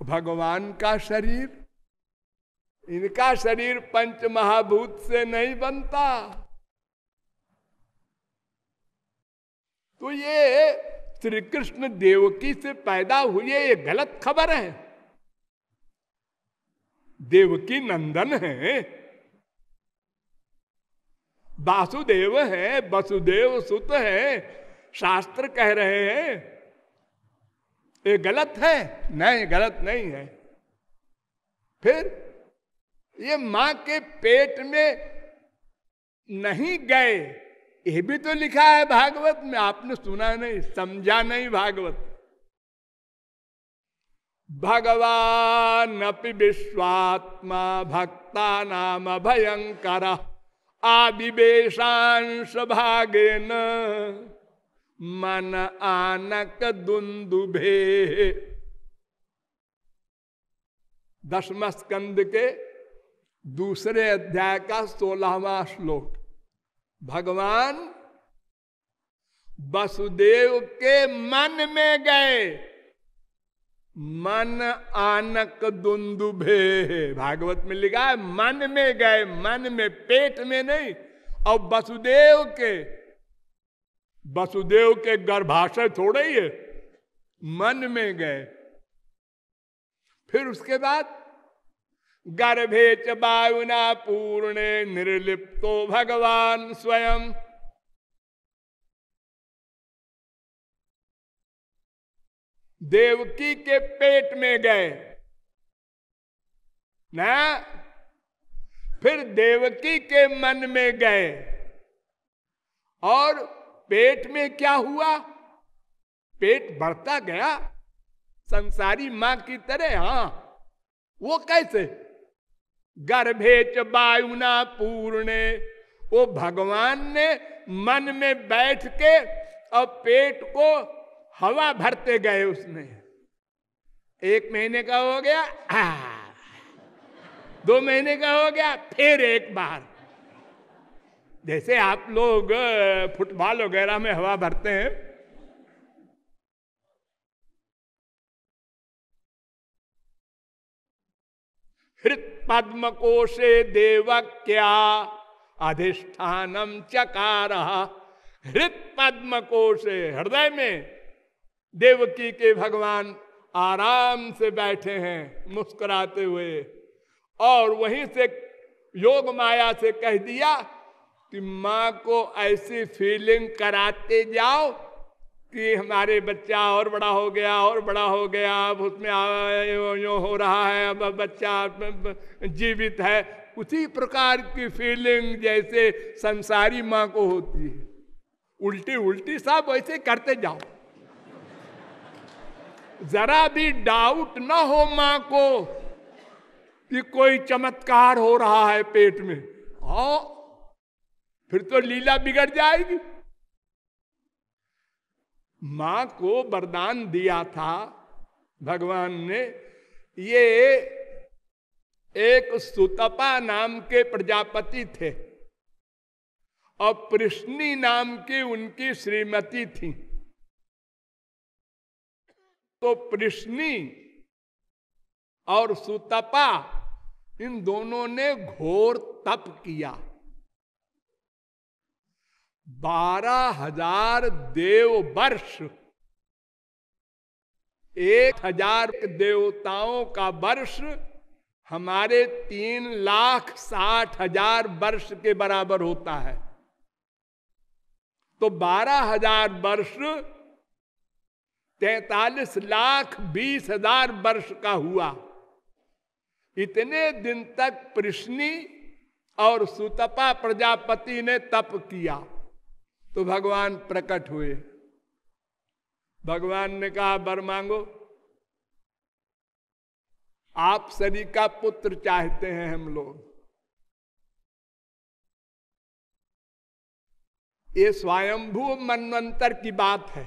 भगवान का शरीर इनका शरीर पंच महाभूत से नहीं बनता तो ये श्री कृष्ण देवकी से पैदा हुए ये गलत खबर है देवकी नंदन है वासुदेव है वसुदेव सुत है शास्त्र कह रहे हैं ये गलत है नहीं गलत नहीं है फिर ये मां के पेट में नहीं गए ये भी तो लिखा है भागवत में आपने सुना नहीं समझा नहीं भागवत भगवान अपि विश्वात्मा भक्ता नाम भयंकर आदिवेशांश न मन आनक दुंदुभे दसवा स्कंद के दूसरे अध्याय का सोलहवा श्लोक भगवान वसुदेव के मन में गए मन आनक दुंदुभे भागवत में लिखा है मन में गए मन में पेट में नहीं और वसुदेव के वसुदेव के गर्भाशय थोड़े ही है मन में गए फिर उसके बाद गर्भे च वायुना पूर्ण निर्लिप्तो भगवान स्वयं देवकी के पेट में गए ना फिर देवकी के मन में गए और पेट में क्या हुआ पेट बढ़ता गया संसारी मां की तरह हाँ वो कैसे गर्भे च वायुना पूर्ण वो भगवान ने मन में बैठ के और पेट को हवा भरते गए उसमें एक महीने का हो गया आ, हाँ। दो महीने का हो गया फिर एक बार जैसे आप लोग फुटबॉल वगैरह में हवा भरते हैं हृत पद्म कोशे क्या अधिष्ठानम चकार हृत पद्म कोशे हृदय में देवकी के भगवान आराम से बैठे हैं मुस्कुराते हुए और वहीं से योग माया से कह दिया कि माँ को ऐसी फीलिंग कराते जाओ कि हमारे बच्चा और बड़ा हो गया और बड़ा हो गया अब उसमें यो हो रहा है अब बच्चा जीवित है उसी प्रकार की फीलिंग जैसे संसारी माँ को होती है उल्टी उल्टी सब ऐसे करते जाओ जरा भी डाउट ना हो माँ को कि कोई चमत्कार हो रहा है पेट में और हाँ, फिर तो लीला बिगड़ जाएगी मां को वरदान दिया था भगवान ने ये एक सुतपा नाम के प्रजापति थे और प्रश्नी नाम की उनकी श्रीमती थी तो प्रश्नी और सुतपा इन दोनों ने घोर तप किया बारह हजार देव वर्ष एक हजार देवताओं का वर्ष हमारे तीन लाख साठ हजार वर्ष के बराबर होता है तो बारह हजार वर्ष तैतालीस लाख बीस हजार वर्ष का हुआ इतने दिन तक प्रश्नी और सुतपा प्रजापति ने तप किया तो भगवान प्रकट हुए भगवान ने कहा बर मांगो आप सभी का पुत्र चाहते हैं हम लोग ये स्वयंभू मनवंतर की बात है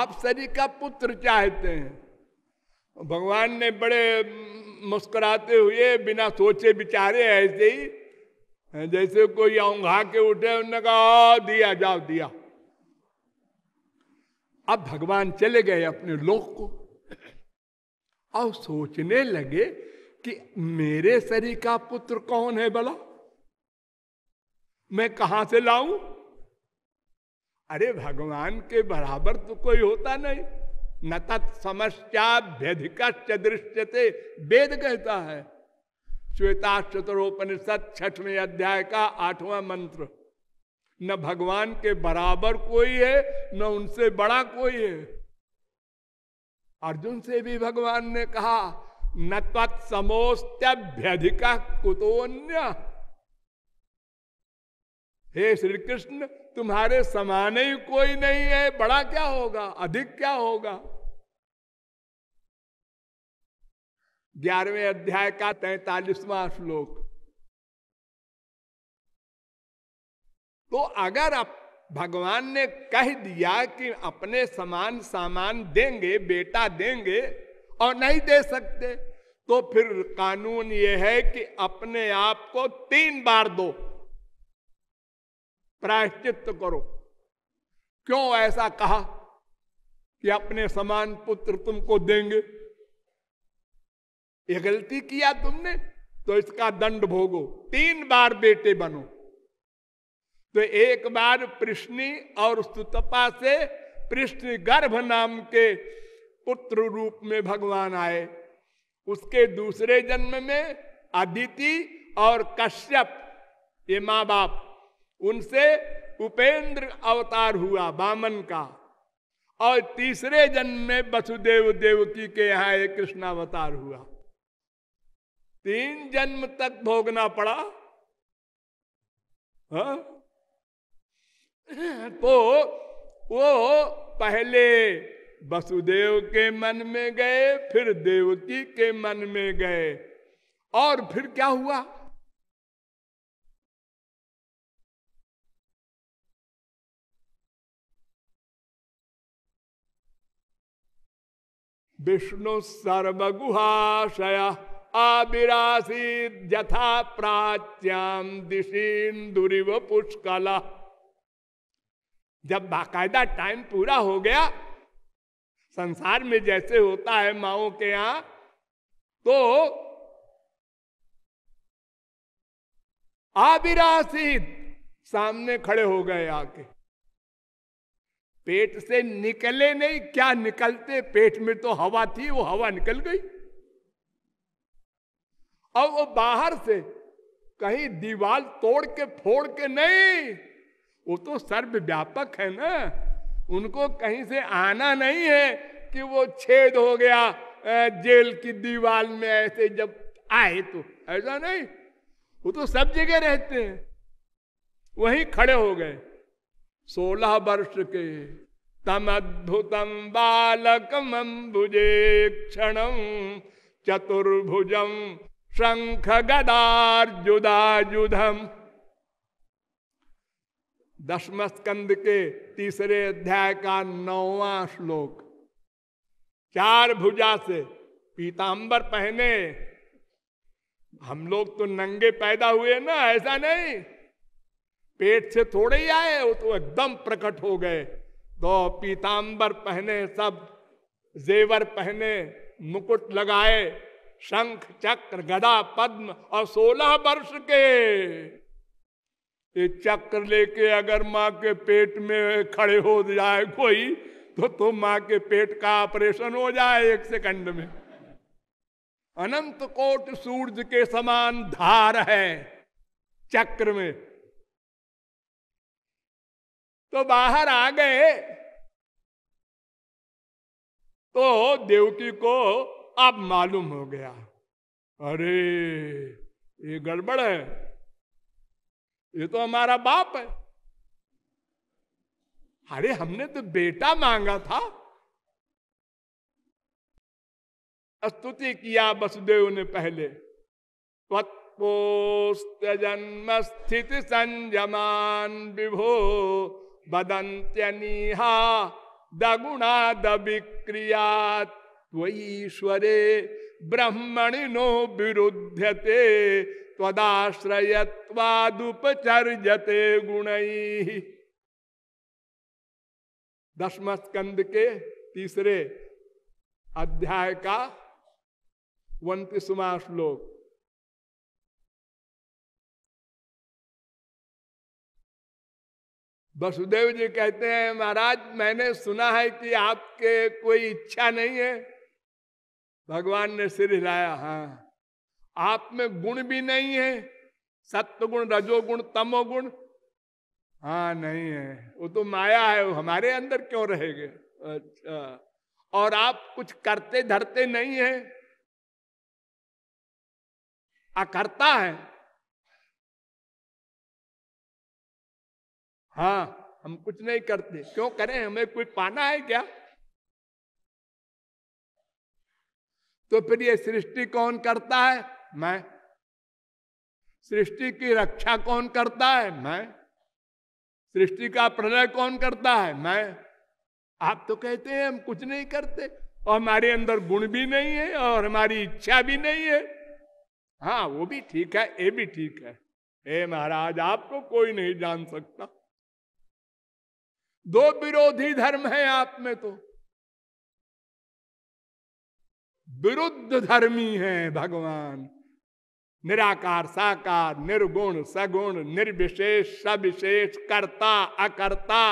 आप सभी का पुत्र चाहते हैं भगवान ने बड़े मुस्कुराते हुए बिना सोचे बिचारे ऐसे ही जैसे कोई औंघा के उठे उन्होंने कहा दिया जाओ दिया अब भगवान चले गए अपने लोक को और सोचने लगे कि मेरे शरीर का पुत्र कौन है बला मैं कहा से लाऊं अरे भगवान के बराबर तो कोई होता नहीं न तत् समस्या व्यधिका वेद कहता है श्वेता चतुरोपनिषद छठवें अध्याय का आठवां मंत्र न भगवान के बराबर कोई है न उनसे बड़ा कोई है अर्जुन से भी भगवान ने कहा न तत्समोस्त्यभ्यधिका कुतोन्य हे श्री कृष्ण तुम्हारे समान ही कोई नहीं है बड़ा क्या होगा अधिक क्या होगा ग्यारहवें अध्याय का तैतालीसवा श्लोक तो अगर आप भगवान ने कह दिया कि अपने समान सामान देंगे बेटा देंगे और नहीं दे सकते तो फिर कानून ये है कि अपने आप को तीन बार दो प्रायश्चित करो क्यों ऐसा कहा कि अपने समान पुत्र तुमको देंगे ये गलती किया तुमने तो इसका दंड भोगो तीन बार बेटे बनो तो एक बार प्रश्नि और सुतपा से प्रश्न गर्भ नाम के पुत्र रूप में भगवान आए उसके दूसरे जन्म में अदिति और कश्यप ये माँ बाप उनसे उपेंद्र अवतार हुआ बामन का और तीसरे जन्म में वसुदेव देवकी के यहाँ एक अवतार हुआ तीन जन्म तक भोगना पड़ा हा? तो वो पहले वसुदेव के मन में गए फिर देवकी के मन में गए और फिर क्या हुआ विष्णु सर्वगुहाशया आविरासी यथा प्राच्याम दिशीन दुरीव पुष्कला जब बाकायदा टाइम पूरा हो गया संसार में जैसे होता है माओ के यहां तो आविरासित सामने खड़े हो गए आके पेट से निकले नहीं क्या निकलते पेट में तो हवा थी वो हवा निकल गई और वो बाहर से कहीं दीवार तोड़ के फोड़ के नहीं वो तो सर्व व्यापक है ना उनको कहीं से आना नहीं है कि वो छेद हो गया जेल की दीवार में ऐसे जब आए तो ऐसा नहीं वो तो सब जगह रहते हैं वहीं खड़े हो गए सोलह वर्ष के तम अद्भुतम बालकम अम्बुजे क्षण चतुर्भुजम शंख गदार्जुदायुधम दसम स्कंद के तीसरे अध्याय का नौवा श्लोक चार भुजा से पीतांबर पहने हम लोग तो नंगे पैदा हुए ना ऐसा नहीं पेट से थोड़े ही आए वो तो एकदम प्रकट हो गए तो पीतांबर पहने सब जेवर पहने मुकुट लगाए शंख चक्र गदा पद्म और सोलह वर्ष के ये चक्र लेके अगर माँ के पेट में खड़े हो जाए कोई तो तुम तो माँ के पेट का ऑपरेशन हो जाए एक सेकंड में अनंत कोट सूर्य के समान धार है चक्र में तो बाहर आ गए तो देवकी को अब मालूम हो गया अरे ये गड़बड़ है ये तो हमारा बाप है अरे हमने तो बेटा मांगा था स्तुति किया वसुदेव ने पहले जन्म स्थिति संजमान विभो बदंत्यनिहा दगुणा दिक्रियात ईश्वरे नो ब्रह्मणिनो विरुध्यते त्वदाश्रयत्वादुपचर्यते गुण दसम स्कंद के तीसरे अध्याय का उन्तीसवा श्लोक वसुदेव जी कहते हैं महाराज मैंने सुना है कि आपके कोई इच्छा नहीं है भगवान ने सिर हिलाया हाँ आप में गुण भी नहीं है सत्वगुण रजोगुण तमोगुण हाँ नहीं है वो तो माया है वो हमारे अंदर क्यों रहेगा अच्छा और आप कुछ करते धरते नहीं है अकर्ता है हाँ हम कुछ नहीं करते क्यों करें हमें कोई पाना है क्या तो फिर ये सृष्टि कौन करता है मैं सृष्टि की रक्षा कौन करता है मैं सृष्टि का प्रलय कौन करता है मैं आप तो कहते हैं हम कुछ नहीं करते और हमारे अंदर गुण भी नहीं है और हमारी इच्छा भी नहीं है हाँ वो भी ठीक है ये भी ठीक है हे महाराज आपको कोई नहीं जान सकता दो विरोधी धर्म है आप में तो विरुद्ध धर्मी है भगवान निराकार साकार निर्गुण सगुण निर्विशेष सविशेष कर्ता अकर्ता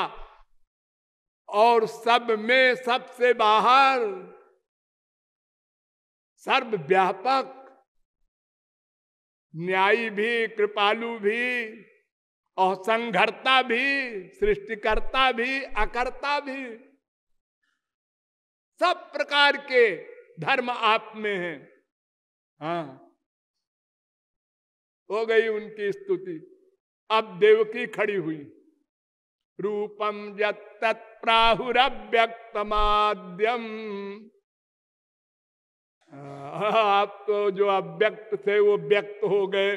और सब में सबसे बाहर सर्व व्यापक न्यायी भी कृपालु भी और संघर्ता भी सृष्टिकर्ता भी अकर्ता भी सब प्रकार के धर्म आप में है हाँ हो गई उनकी स्तुति अब देवकी खड़ी हुई रूपम माध्यम आप तो जो अव्यक्त थे वो व्यक्त हो गए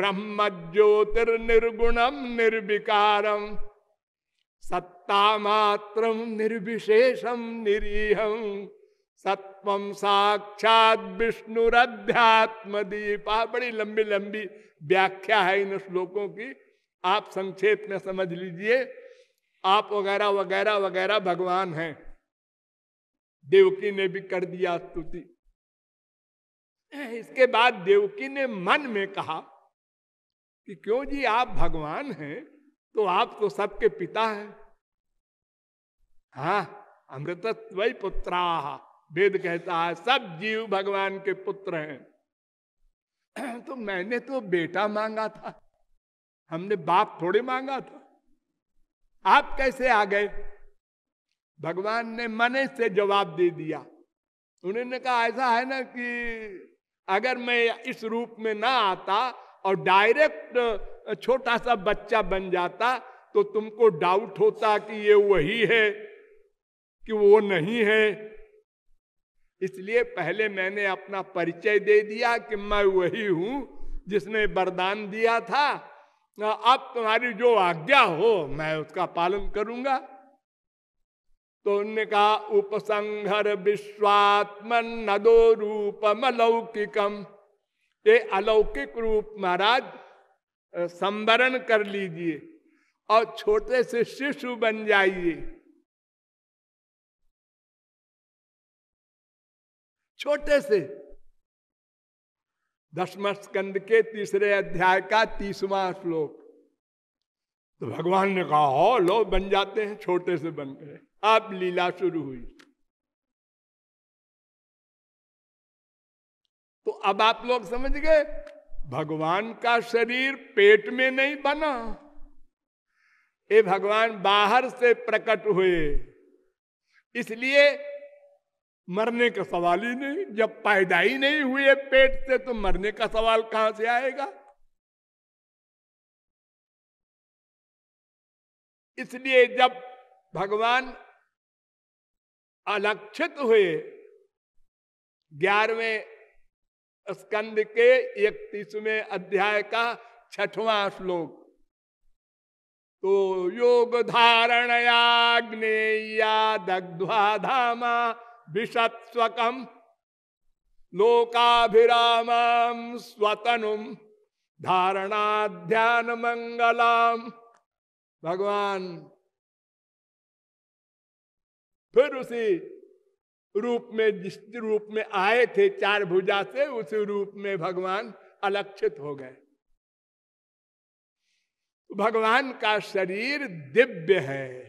ब्रह्म ज्योतिर्निर्गुणम निर्विकारम सत्ता मात्रम निर्विशेषम निरीहम सत्व साक्षात विष्णुराध्यात्म दीपा बड़ी लंबी लंबी व्याख्या है इन श्लोकों की आप संक्षेप में समझ लीजिए आप वगैरह वगैरह वगैरह भगवान हैं देवकी ने भी कर दिया स्तुति इसके बाद देवकी ने मन में कहा कि क्यों जी आप भगवान हैं तो आप तो सबके पिता हैं हा अमृतत्व पुत्रा वेद कहता है सब जीव भगवान के पुत्र हैं तो मैंने तो बेटा मांगा था हमने बाप थोड़े मांगा था आप कैसे आ गए भगवान ने मने से जवाब दे दिया उन्होंने कहा ऐसा है ना कि अगर मैं इस रूप में ना आता और डायरेक्ट छोटा सा बच्चा बन जाता तो तुमको डाउट होता कि ये वही है कि वो नहीं है इसलिए पहले मैंने अपना परिचय दे दिया कि मैं वही हूं जिसने वरदान दिया था अब तुम्हारी जो आज्ञा हो मैं उसका पालन करूंगा तो उनने कहा उपसंहर विश्वात्म नदो रूपम अलौकिकम ये अलौकिक रूप महाराज संवरण कर लीजिए और छोटे से शिशु बन जाइए छोटे से दसवा स्कंद के तीसरे अध्याय का तीसवा श्लोक तो भगवान ने कहा हो हाँ, लो बन जाते हैं छोटे से बन गए अब लीला शुरू हुई तो अब आप लोग समझ गए भगवान का शरीर पेट में नहीं बना ये भगवान बाहर से प्रकट हुए इसलिए मरने का सवाल ही नहीं जब पैदा ही नहीं हुए पेट से तो मरने का सवाल कहां से आएगा इसलिए जब भगवान अलक्षित हुए ग्यारहवें स्कंद के इकतीसवें अध्याय का छठवां श्लोक तो योग धारणयाग्नेया दग्ध्वा धामा विषत्वकम लोकाभिराम स्वतनुम धारणा ध्यान मंगलाम भगवान फिर उसी रूप में जिस रूप में आए थे चार भुजा से उसी रूप में भगवान अलक्षित हो गए भगवान का शरीर दिव्य है